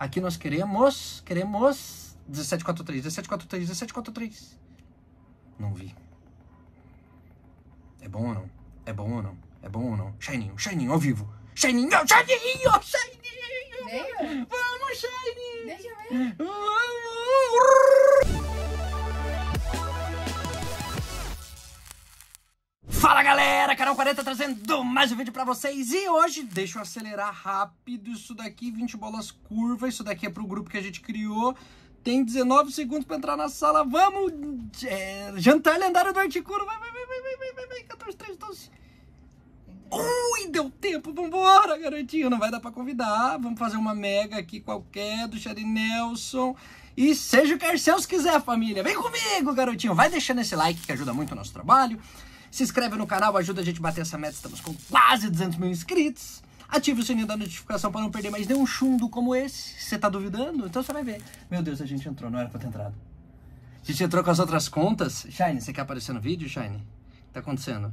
Aqui nós queremos, queremos 1743, 1743, 1743. Não vi. É bom ou não? É bom ou não? É bom ou não? Shininho, Shininho, ao vivo. Shininho, Shininho, Shininho. Vamos, Shininho. Vamos. Fala galera, canal 40 trazendo mais um vídeo pra vocês e hoje, deixa eu acelerar rápido isso daqui, 20 bolas curvas, isso daqui é pro grupo que a gente criou, tem 19 segundos pra entrar na sala, vamos, é, jantar lendário do Articulo vai, vai, vai, vai, vai, vai, vai, 14, 13, 12... Ui, deu tempo, vambora, garotinho. Não vai dar pra convidar. Vamos fazer uma mega aqui qualquer do Charlie Nelson. E seja o que Arceus quiser, família. Vem comigo, garotinho. Vai deixando esse like que ajuda muito o nosso trabalho. Se inscreve no canal, ajuda a gente a bater essa meta. Estamos com quase 200 mil inscritos. Ative o sininho da notificação para não perder mais nenhum chundo como esse. Você tá duvidando? Então você vai ver. Meu Deus, a gente entrou, não era pra ter entrado. A gente entrou com as outras contas. Shine, você quer aparecer no vídeo, Shine? O que tá acontecendo?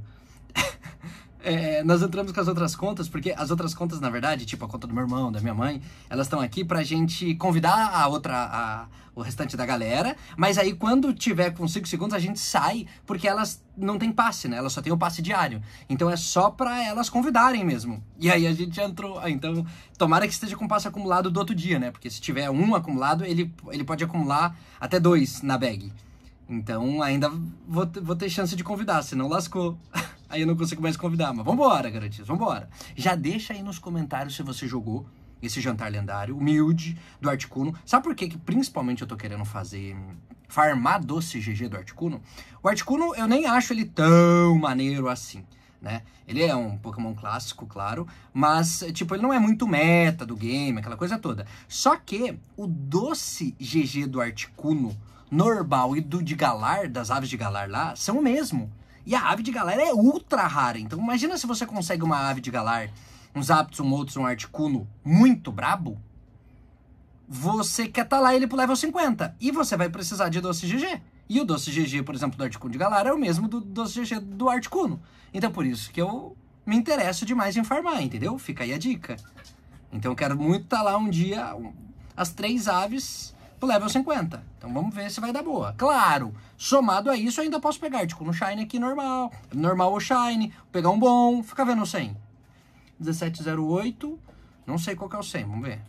é, nós entramos com as outras contas, porque as outras contas, na verdade, tipo a conta do meu irmão, da minha mãe, elas estão aqui pra gente convidar a outra, a, o restante da galera, mas aí quando tiver com 5 segundos a gente sai, porque elas não têm passe, né? Elas só têm o passe diário. Então é só para elas convidarem mesmo. E aí a gente entrou. Ah, então, tomara que esteja com passe acumulado do outro dia, né? Porque se tiver um acumulado, ele, ele pode acumular até dois na bag. Então ainda vou, vou ter chance de convidar, senão lascou. Aí eu não consigo mais convidar, mas vambora, garantias, vambora. Já deixa aí nos comentários se você jogou esse jantar lendário, humilde, do Articuno. Sabe por quê? que principalmente eu tô querendo fazer farmar doce GG do Articuno? O Articuno eu nem acho ele tão maneiro assim. Né? Ele é um Pokémon clássico, claro, mas tipo, ele não é muito meta do game, aquela coisa toda. Só que o doce GG do Articuno normal e do de Galar, das aves de Galar lá, são o mesmo. E a ave de galar é ultra rara. Então imagina se você consegue uma ave de galar, um Zapdos, um Moltres, um Articuno muito brabo. Você quer talar tá ele pro level 50. E você vai precisar de doce GG. E o doce GG, por exemplo, do Articuno de Galar é o mesmo do doce GG do Articuno. Então por isso que eu me interesso demais em farmar, entendeu? Fica aí a dica. Então eu quero muito talar tá um dia as três aves pro level 50. Então vamos ver se vai dar boa. Claro, somado a isso, eu ainda posso pegar, tipo, no Shine aqui normal, normal ou Shine, pegar um bom, fica vendo o 100. 1708, não sei qual que é o 100, vamos ver.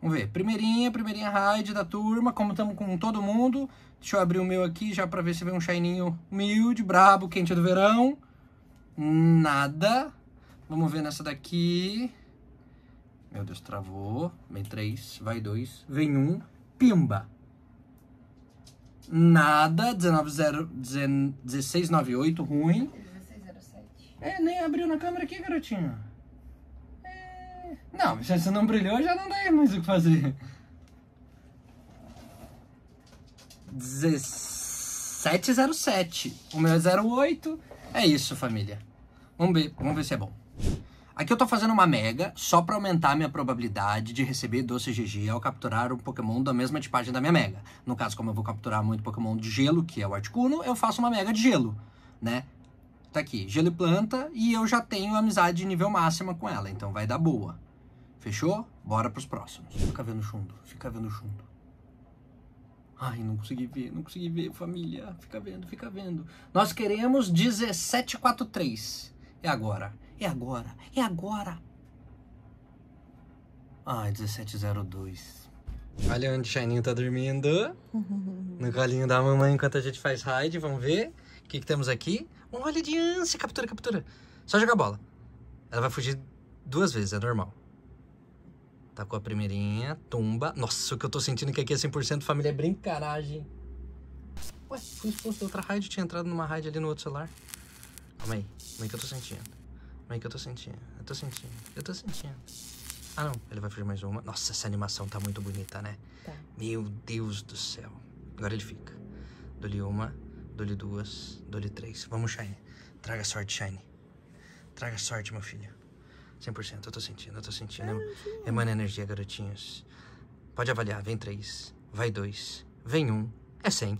Vamos ver, primeirinha, primeirinha raid da turma, como estamos com todo mundo. Deixa eu abrir o meu aqui já para ver se vem um shininho humilde, brabo, quente do verão. Nada. Vamos ver nessa daqui. Meu Deus, travou. Vem três, vai dois, vem um, pimba. Nada, 1698, ruim. 1607. É, nem abriu na câmera aqui, garotinho. É... Não, se você não brilhou, já não tem mais o que fazer. 1707. O meu é 08. É isso, família. Vamos ver, vamos ver se é bom. Aqui eu estou fazendo uma mega só para aumentar a minha probabilidade de receber doce GG ao capturar um Pokémon da mesma tipagem da minha mega. No caso, como eu vou capturar muito Pokémon de gelo, que é o Articuno, eu faço uma mega de gelo, né? Tá aqui, gelo e planta, e eu já tenho amizade de nível máxima com ela, então vai dar boa. Fechou? Bora pros próximos. Fica vendo chundo, fica vendo chundo. Ai, não consegui ver, não consegui ver, família. Fica vendo, fica vendo. Nós queremos 1743. É agora. É agora, é agora. Ah, 1702. Olha onde o Shaininho tá dormindo. No galinho da mamãe enquanto a gente faz raid. Vamos ver o que, que temos aqui. Olha de ânsia. Captura, captura. Só jogar bola. Ela vai fugir duas vezes, é normal. Tá com a primeirinha, tumba. Nossa, o que eu tô sentindo é que aqui é 100% família é brincaragem. Ué, fui expulso da outra raid, eu tinha entrado numa raid ali no outro celular. Calma aí, como é que eu tô sentindo? é que eu tô sentindo, eu tô sentindo, eu tô sentindo. Ah, não, ele vai fazer mais uma. Nossa, essa animação tá muito bonita, né? Tá. Meu Deus do céu. Agora ele fica. dole uma, dole duas, dole três. Vamos, Shine. Traga sorte, Shine. Traga sorte, meu filho. 100%, eu tô sentindo, eu tô sentindo. Garotinho. Emana energia, garotinhos. Pode avaliar, vem três, vai dois, vem um, é cem.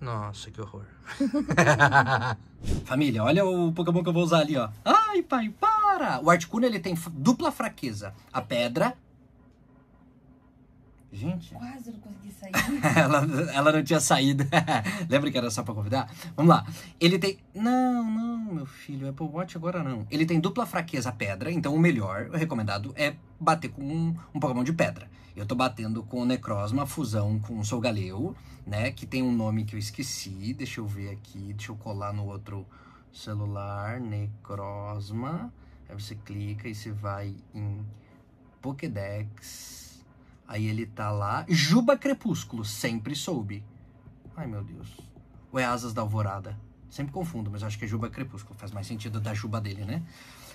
Nossa, que horror. Família, olha o Pokémon que eu vou usar ali, ó. Ah! pai, tá para! O Articuno, ele tem dupla fraqueza. A pedra... Gente... Quase não consegui sair. ela, ela não tinha saído. Lembra que era só pra convidar? Vamos lá. Ele tem... Não, não, meu filho. Apple Watch agora não. Ele tem dupla fraqueza a pedra. Então, o melhor, o recomendado, é bater com um, um Pokémon de pedra. Eu tô batendo com o Necrozma, fusão com o Solgaleo, né? Que tem um nome que eu esqueci. Deixa eu ver aqui. Deixa eu colar no outro celular, Necrosma. Aí você clica e você vai em Pokédex. Aí ele tá lá. Juba Crepúsculo, sempre soube. Ai meu Deus. Ou é Asas da Alvorada? Sempre confundo, mas acho que é Juba Crepúsculo. Faz mais sentido da juba dele, né?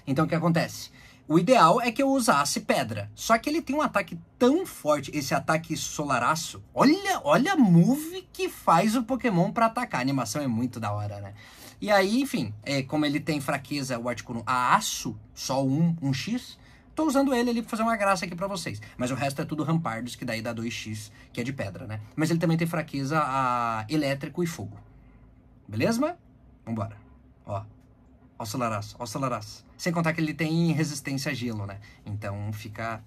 Então o que acontece? O ideal é que eu usasse pedra. Só que ele tem um ataque tão forte, esse ataque solaraço. Olha, olha a move que faz o Pokémon para atacar. A animação é muito da hora, né? E aí, enfim, é, como ele tem fraqueza, o artículo a aço, só um, um X, Estou usando ele ali pra fazer uma graça aqui para vocês. Mas o resto é tudo rampardos, que daí dá 2x, que é de pedra, né? Mas ele também tem fraqueza a elétrico e fogo. Beleza? Vambora. Ó. o oscilarás. Sem contar que ele tem resistência a gelo, né? Então fica,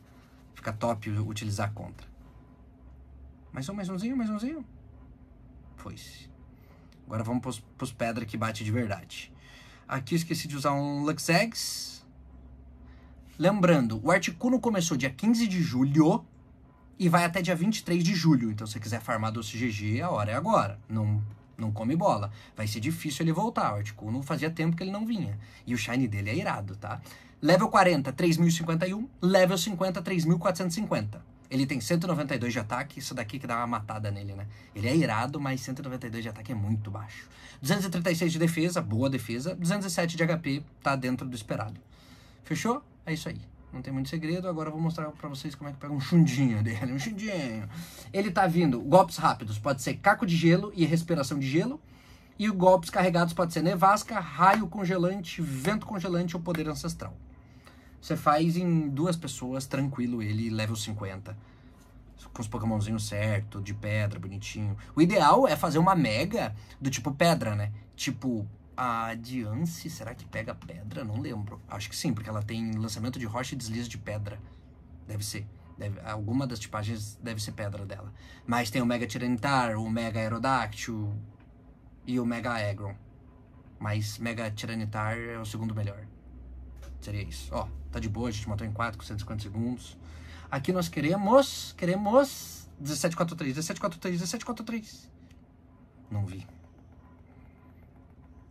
fica top utilizar contra. Mais um, mais umzinho, mais umzinho. Foi-se. Agora vamos pros, pros pedras que bate de verdade. Aqui eu esqueci de usar um Eggs. Lembrando, o Articuno começou dia 15 de julho e vai até dia 23 de julho. Então, se você quiser farmar doce GG, a hora é agora. Não, não come bola. Vai ser difícil ele voltar. O Articuno fazia tempo que ele não vinha. E o Shine dele é irado, tá? Level 40, 3.051. Level 50, 3.450. Ele tem 192 de ataque, isso daqui que dá uma matada nele, né? Ele é irado, mas 192 de ataque é muito baixo. 236 de defesa, boa defesa. 207 de HP, tá dentro do esperado. Fechou? É isso aí. Não tem muito segredo, agora eu vou mostrar pra vocês como é que pega um chundinho dele, um chundinho. Ele tá vindo, golpes rápidos, pode ser caco de gelo e respiração de gelo. E golpes carregados pode ser nevasca, raio congelante, vento congelante ou poder ancestral. Você faz em duas pessoas, tranquilo, ele level 50. Com os pokémonzinhos certo, de pedra, bonitinho. O ideal é fazer uma mega do tipo pedra, né? Tipo, a Diance, será que pega pedra? Não lembro. Acho que sim, porque ela tem lançamento de rocha e deslize de pedra. Deve ser. Deve, alguma das tipagens deve ser pedra dela. Mas tem o Mega Tiranitar, o Mega Aerodactyl e o Mega Aggron. Mas Mega Tiranitar é o segundo melhor. Seria isso. Ó, tá de boa, a gente matou em 4 com 150 segundos. Aqui nós queremos, queremos 1743, 1743, 1743. Não vi.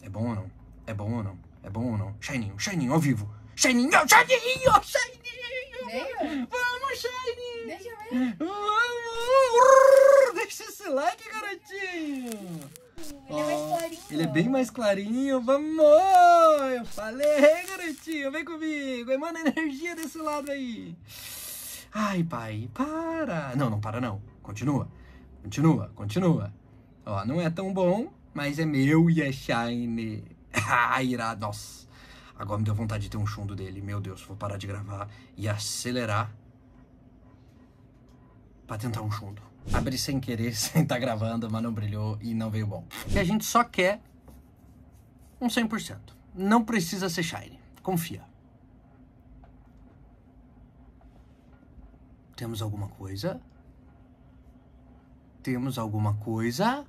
É bom ou não? É bom ou não? É bom ou não? Shininho, Shininho, ao vivo. Shininho, Shininho, Shininho. Vamos, Shininho. Deixa eu ver. Vamos. Deixa esse like, garotinho. Ele é mais clarinho. Ele é bem mais clarinho. Vamos! Eu falei, garotinho, vem comigo. Emana energia desse lado aí. Ai, pai, para. Não, não para não. Continua. Continua, continua. Ó, não é tão bom, mas é meu e é shiny. Ah, irado. Nossa. Agora me deu vontade de ter um chundo dele. Meu Deus, vou parar de gravar e acelerar pra tentar um chundo. Abri sem querer, sem estar tá gravando, mas não brilhou e não veio bom. E a gente só quer um 100%. Não precisa ser shiny. Confia. Temos alguma coisa? Temos alguma coisa?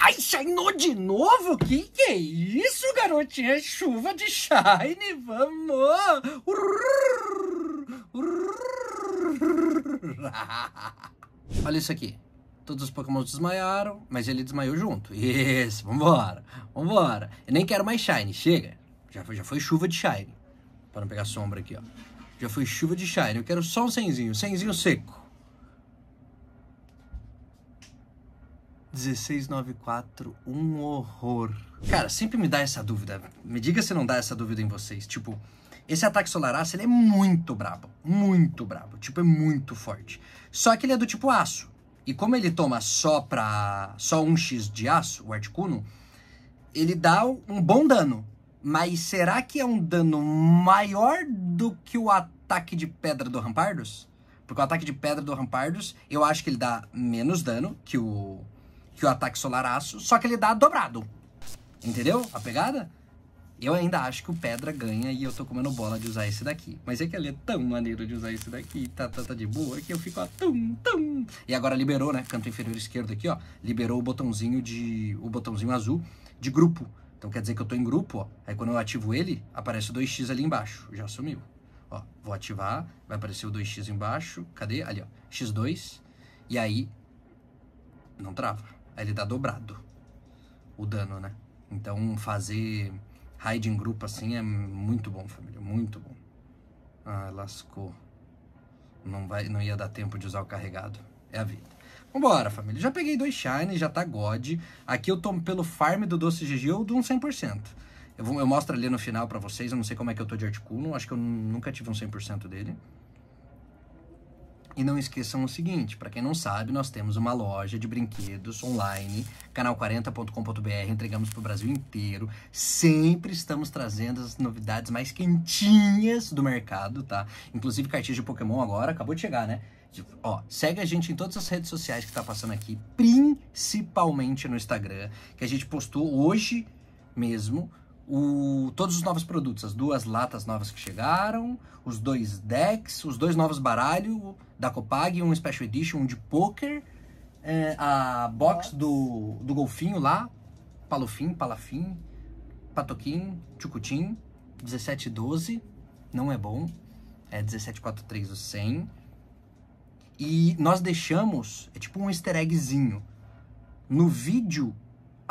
Ai, shineou de novo? Que que é isso, garotinha? É chuva de shine, vamos! Urr, Olha isso aqui. Todos os Pokémon desmaiaram, mas ele desmaiou junto. Isso, vambora, vambora. Eu nem quero mais Shine, chega. Já foi, já foi chuva de Shine. Para não pegar sombra aqui, ó. Já foi chuva de Shine. Eu quero só um senzinho, senzinho seco. 1694, um horror. Cara, sempre me dá essa dúvida. Me diga se não dá essa dúvida em vocês. Tipo, esse ataque aço, ele é muito brabo, muito brabo, tipo, é muito forte. Só que ele é do tipo aço, e como ele toma só pra, só um x de aço, o Articuno, ele dá um bom dano, mas será que é um dano maior do que o ataque de pedra do Rampardos? Porque o ataque de pedra do Rampardos, eu acho que ele dá menos dano que o, que o ataque aço, só que ele dá dobrado. Entendeu a pegada? Eu ainda acho que o Pedra ganha e eu tô comendo bola de usar esse daqui. Mas é que ele é tão maneiro de usar esse daqui, tá, tá, tá de boa, que eu fico ó, tum, tum. E agora liberou, né? Canto inferior esquerdo aqui, ó. Liberou o botãozinho de. o botãozinho azul de grupo. Então quer dizer que eu tô em grupo, ó. Aí quando eu ativo ele, aparece o 2x ali embaixo. Já sumiu. Ó, vou ativar, vai aparecer o 2x embaixo. Cadê? Ali, ó. X2. E aí. Não trava. Aí ele dá tá dobrado o dano, né? Então fazer raid em grupo assim é muito bom, família, muito bom. Ah, lascou. Não, vai, não ia dar tempo de usar o carregado. É a vida. Vambora, família. Já peguei dois shines, já tá God. Aqui eu tomo pelo farm do Doce eu de um 100%. Eu, vou, eu mostro ali no final pra vocês, eu não sei como é que eu tô de articulo, acho que eu nunca tive um 100% dele. E não esqueçam o seguinte, para quem não sabe, nós temos uma loja de brinquedos online, canal40.com.br, entregamos para o Brasil inteiro. Sempre estamos trazendo as novidades mais quentinhas do mercado, tá? Inclusive cartinha de Pokémon agora, acabou de chegar, né? Ó, segue a gente em todas as redes sociais que tá passando aqui, principalmente no Instagram, que a gente postou hoje mesmo o, todos os novos produtos, as duas latas novas que chegaram, os dois decks, os dois novos baralhos da Copag, um Special Edition, um de poker, é, a box do, do golfinho lá, Palofim, Palafim, Patoquim, Chucutim, 1712, não é bom, é 1743 o 100. E nós deixamos, é tipo um easter eggzinho, no vídeo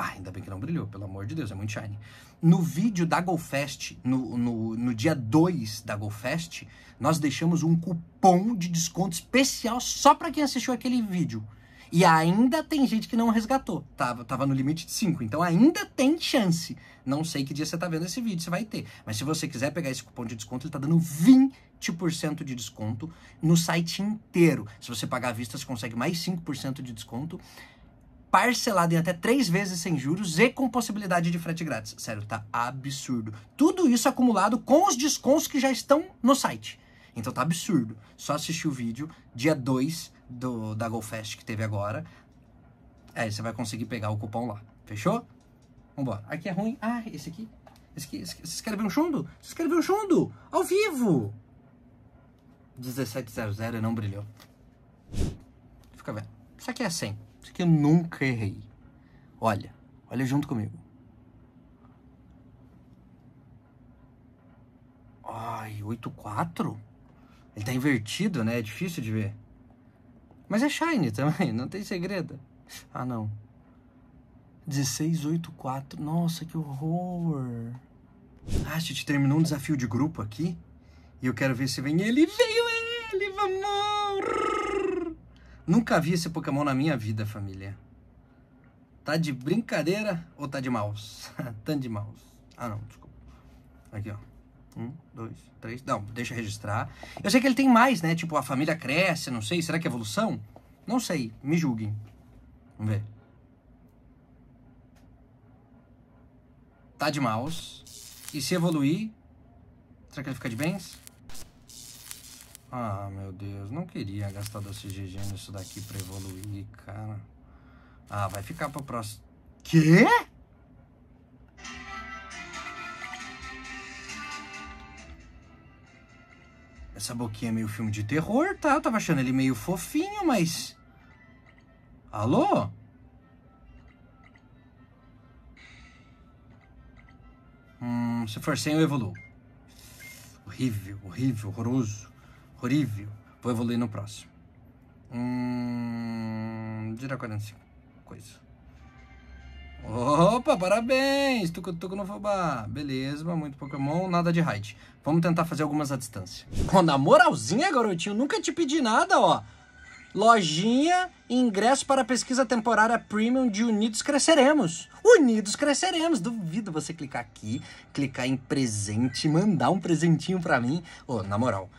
ah, ainda bem que não brilhou, pelo amor de Deus, é muito shiny. No vídeo da GoFest, no, no, no dia 2 da GoFest, nós deixamos um cupom de desconto especial só para quem assistiu aquele vídeo. E ainda tem gente que não resgatou. Tava, tava no limite de 5. Então ainda tem chance. Não sei que dia você tá vendo esse vídeo, você vai ter. Mas se você quiser pegar esse cupom de desconto, ele tá dando 20% de desconto no site inteiro. Se você pagar à vista, você consegue mais 5% de desconto parcelado em até três vezes sem juros e com possibilidade de frete grátis. Sério, tá absurdo. Tudo isso acumulado com os descontos que já estão no site. Então tá absurdo. Só assistir o vídeo, dia 2 do, da GoFest que teve agora. Aí é, você vai conseguir pegar o cupom lá. Fechou? Vambora. Aqui é ruim. Ah, esse aqui. Esse aqui, esse aqui. Vocês querem ver um chundo? Vocês querem ver um chundo? Ao vivo! 1700 e não brilhou. Fica vendo. Isso aqui é 100. Isso que eu nunca errei. Olha, olha junto comigo. Ai, 8-4? Ele tá invertido, né? É difícil de ver. Mas é shiny também, não tem segredo. Ah, não. 16-8-4. Nossa, que horror. Ah, a gente terminou um desafio de grupo aqui. E eu quero ver se vem ele. Veio ele, vamos! Nunca vi esse Pokémon na minha vida, família. Tá de brincadeira ou tá de mouse? tá de mouse. Ah, não, desculpa. Aqui, ó. Um, dois, três. Não, deixa eu registrar. Eu sei que ele tem mais, né? Tipo, a família cresce, não sei. Será que é evolução? Não sei. Me julguem. Vamos ver. Tá de mouse. E se evoluir, será que ele fica de bens? Ah, meu Deus, não queria gastar doce de GG nisso daqui pra evoluir, cara. Ah, vai ficar pro próximo... Quê? Essa boquinha é meio filme de terror, tá? Eu tava achando ele meio fofinho, mas... Alô? Hum, se for sem, eu evoluo. Horrível, horrível, horroroso horrível. Vou evoluir no próximo. Hum. Dira 45. Coisa. Opa, parabéns! Tuco Tuco no Fobá. Beleza, muito Pokémon, nada de raid. Vamos tentar fazer algumas à distância. Oh, na moralzinha, garotinho, nunca te pedi nada, ó. Lojinha, ingresso para pesquisa temporária premium de Unidos Cresceremos. Unidos Cresceremos! Duvido você clicar aqui, clicar em presente, mandar um presentinho para mim. Ô, oh, na moral,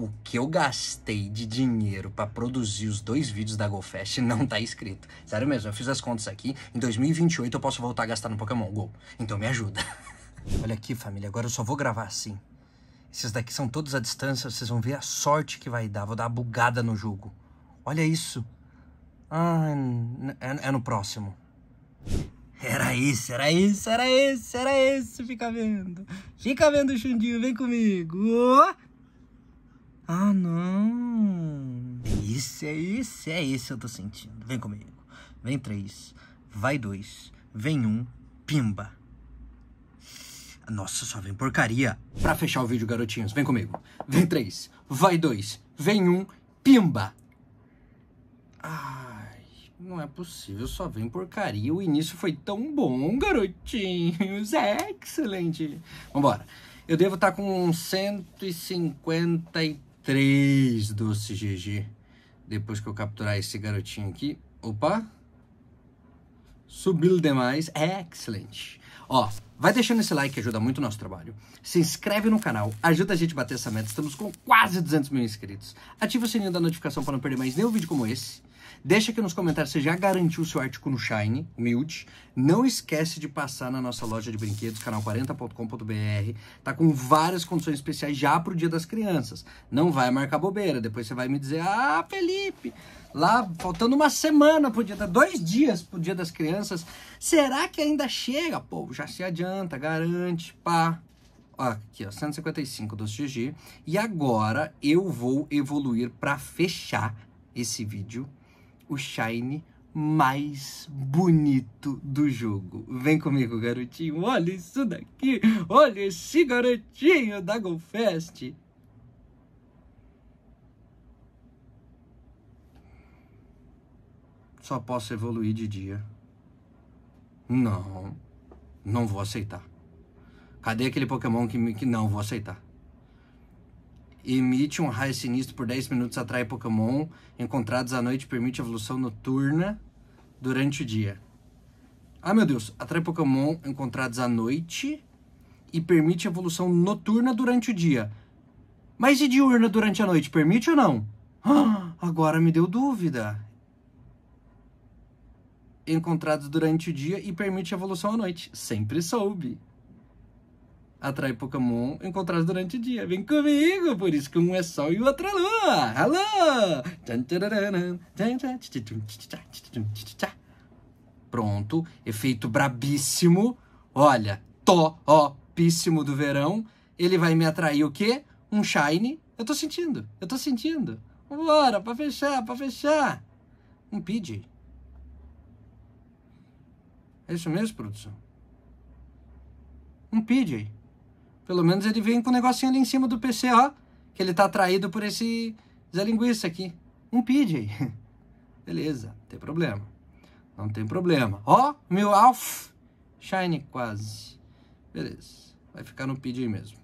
o que eu gastei de dinheiro para produzir os dois vídeos da GoFest não tá escrito. Sério mesmo, eu fiz as contas aqui. Em 2028 eu posso voltar a gastar no Pokémon GO. Então me ajuda. Olha aqui, família, agora eu só vou gravar assim. Esses daqui são todos à distância, vocês vão ver a sorte que vai dar. Vou dar uma bugada no jogo. Olha isso. Ah, é, é, é no próximo. Era isso, era isso, era isso, era isso. Fica vendo. Fica vendo, Xundinho, vem comigo. Oh! Ah, não. É isso, é isso, é isso eu tô sentindo. Vem comigo. Vem três. Vai dois. Vem um. Pimba. Nossa, só vem porcaria. Pra fechar o vídeo, garotinhos, vem comigo. Vem três. Vai dois. Vem um. Pimba. Ai, não é possível, só vem porcaria. O início foi tão bom, garotinhos. É excelente. Vambora. Eu devo estar tá com 153 três doces GG depois que eu capturar esse garotinho aqui. Opa! Subiu demais. É excelente. Ó, vai deixando esse like que ajuda muito o nosso trabalho. Se inscreve no canal, ajuda a gente a bater essa meta. Estamos com quase 200 mil inscritos. Ativa o sininho da notificação para não perder mais nenhum vídeo como esse. Deixa aqui nos comentários se já garantiu seu artigo no Shine, humilde. Não esquece de passar na nossa loja de brinquedos, canal40.com.br. Tá com várias condições especiais já pro Dia das Crianças. Não vai marcar bobeira, depois você vai me dizer, ah, Felipe, lá faltando uma semana pro dia, dois dias pro Dia das Crianças, será que ainda chega? Pô, já se adianta, garante, pá, aqui, ó, 155 do GG. E agora eu vou evoluir para fechar esse vídeo o Shine mais bonito do jogo. Vem comigo, garotinho. Olha isso daqui. Olha esse garotinho da GoFest. Só posso evoluir de dia. Não, não vou aceitar. Cadê aquele Pokémon que, que não vou aceitar? emite um raio sinistro por 10 minutos atrai Pokémon encontrados à noite permite evolução noturna durante o dia. Ah, meu Deus, atrai Pokémon encontrados à noite e permite evolução noturna durante o dia. Mas e diurna durante a noite, permite ou não? Ah, agora me deu dúvida. Encontrados durante o dia e permite evolução à noite. Sempre soube atrai Pokémon encontrados durante o dia. Vem comigo, por isso que um é sol e o outro é lua. Alô! Pronto, efeito brabíssimo. Olha, topíssimo do verão. Ele vai me atrair o quê? Um shine. Eu tô sentindo, eu tô sentindo. Bora, pra fechar, pra fechar. Um PID. É isso mesmo, produção? Um PID. Pelo menos ele vem com um negocinho ali em cima do PC, ó. Que ele tá atraído por esse Zé Linguiça aqui. Um PJ. Beleza, não tem problema. Não tem problema. Ó, meu Alf. Shine quase. Beleza. Vai ficar no PJ mesmo.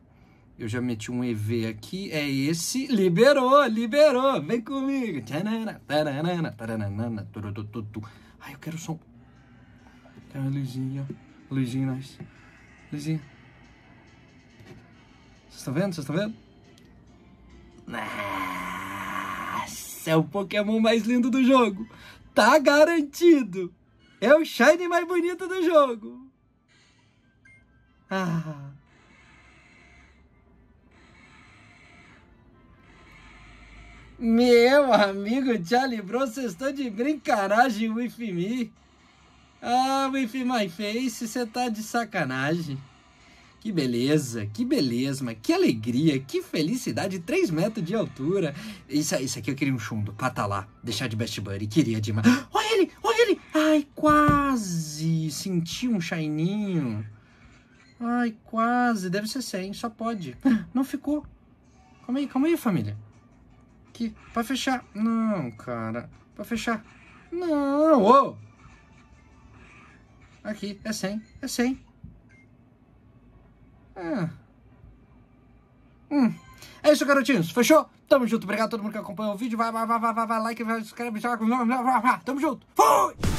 Eu já meti um EV aqui, é esse. Liberou, liberou. Vem comigo. Ai, eu quero som. Quero luzinha. Luzinha, nós. Luzinha. Vocês estão vendo? Vocês estão vendo? Nossa, é o Pokémon mais lindo do jogo. Tá garantido. É o Shiny mais bonito do jogo. Ah... Meu amigo Charlie Brown, vocês estão de brincaragem with me. Ah, with my face, você tá de sacanagem. Que beleza, que beleza, que alegria, que felicidade, 3 metros de altura. Isso, isso aqui eu queria um chumbo. patalá, tá deixar de best buddy, queria demais. Olha ele, olha ele! Ai, quase, senti um shininho. Ai, quase, deve ser 100, só pode. Não ficou. Calma aí, calma aí, família. Aqui, pra fechar. Não, cara, pra fechar. Não, ô! Aqui, é 100, é 100. É. Hum. É isso, garotinhos. Fechou? Tamo junto. Obrigado a todo mundo que acompanhou o vídeo. Vai, vai, vai, vai, vai, vai. Like, vai, se inscreve, Tamo junto. Fui!